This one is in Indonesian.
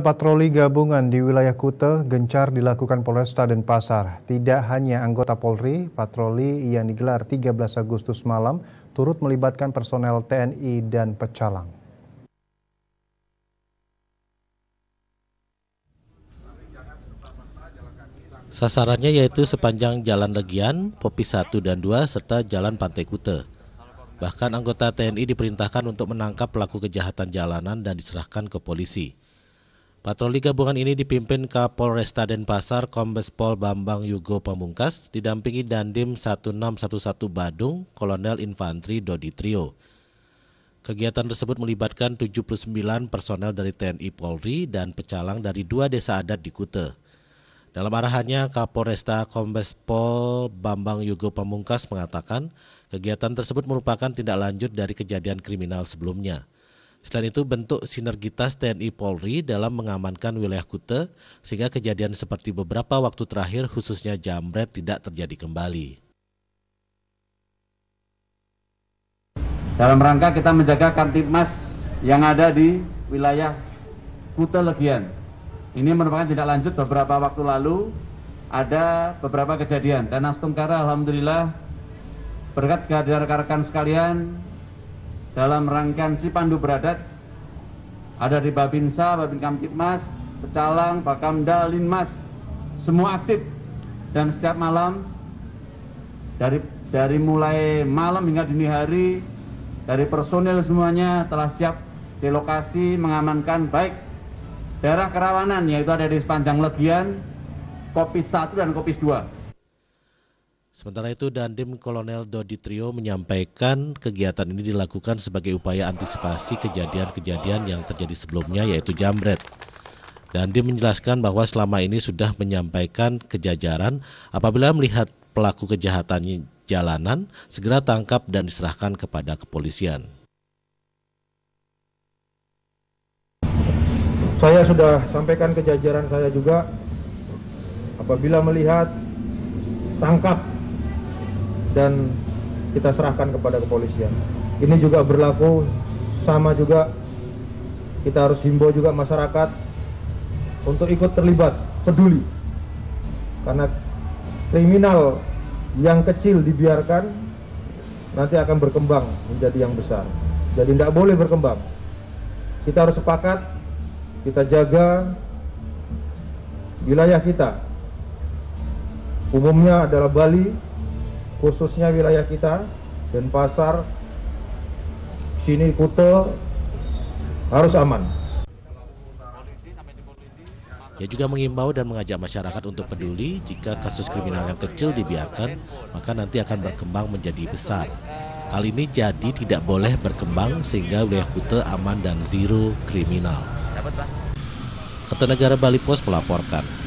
Patroli gabungan di wilayah Kute gencar dilakukan Polresta Denpasar. Tidak hanya anggota Polri, patroli yang digelar 13 Agustus malam turut melibatkan personel TNI dan pecalang. Sasarannya yaitu sepanjang Jalan Legian, Popi 1 dan 2, serta Jalan Pantai Kute. Bahkan anggota TNI diperintahkan untuk menangkap pelaku kejahatan jalanan dan diserahkan ke polisi. Patroli gabungan ini dipimpin Kapolresta Denpasar Kombes Pol Bambang Yugo Pamungkas didampingi Dandim 1611 Badung Kolonel Infantri Dodi Trio. Kegiatan tersebut melibatkan 79 personel dari TNI Polri dan pecalang dari dua desa adat di Kute. Dalam arahannya, Kapolresta Kombes Pol Bambang Yugo Pamungkas mengatakan kegiatan tersebut merupakan tindak lanjut dari kejadian kriminal sebelumnya. Selain itu bentuk sinergitas TNI Polri dalam mengamankan wilayah Kute sehingga kejadian seperti beberapa waktu terakhir khususnya Jamret tidak terjadi kembali. dalam rangka kita menjaga kamtipmas yang ada di wilayah Kute Legian. Ini merupakan tidak lanjut beberapa waktu lalu ada beberapa kejadian dan Astungkara alhamdulillah berkat kehadiran rekan-rekan sekalian dalam rangkaian si pandu beradat ada di Babinsa, Babin Kamtipmas, Pecalang, Bakamda, Linmas, semua aktif dan setiap malam dari dari mulai malam hingga dini hari dari personil semuanya telah siap di lokasi mengamankan baik daerah kerawanan yaitu ada di sepanjang Legian, Kopis 1 dan Kopis 2. Sementara itu, Dandim Kolonel Dodi Trio menyampaikan kegiatan ini dilakukan sebagai upaya antisipasi kejadian-kejadian yang terjadi sebelumnya yaitu jamret. Dandim menjelaskan bahwa selama ini sudah menyampaikan kejajaran apabila melihat pelaku kejahatan jalanan segera tangkap dan diserahkan kepada kepolisian. Saya sudah sampaikan kejajaran saya juga apabila melihat tangkap dan kita serahkan kepada kepolisian. Ini juga berlaku sama juga kita harus himbau juga masyarakat untuk ikut terlibat, peduli. Karena kriminal yang kecil dibiarkan nanti akan berkembang menjadi yang besar. Jadi tidak boleh berkembang. Kita harus sepakat, kita jaga wilayah kita. Umumnya adalah Bali, khususnya wilayah kita dan pasar sini Kuto harus aman. Ia juga mengimbau dan mengajak masyarakat untuk peduli jika kasus kriminal yang kecil dibiarkan, maka nanti akan berkembang menjadi besar. Hal ini jadi tidak boleh berkembang sehingga wilayah kute aman dan zero kriminal. Ketenegara Bali Pos melaporkan.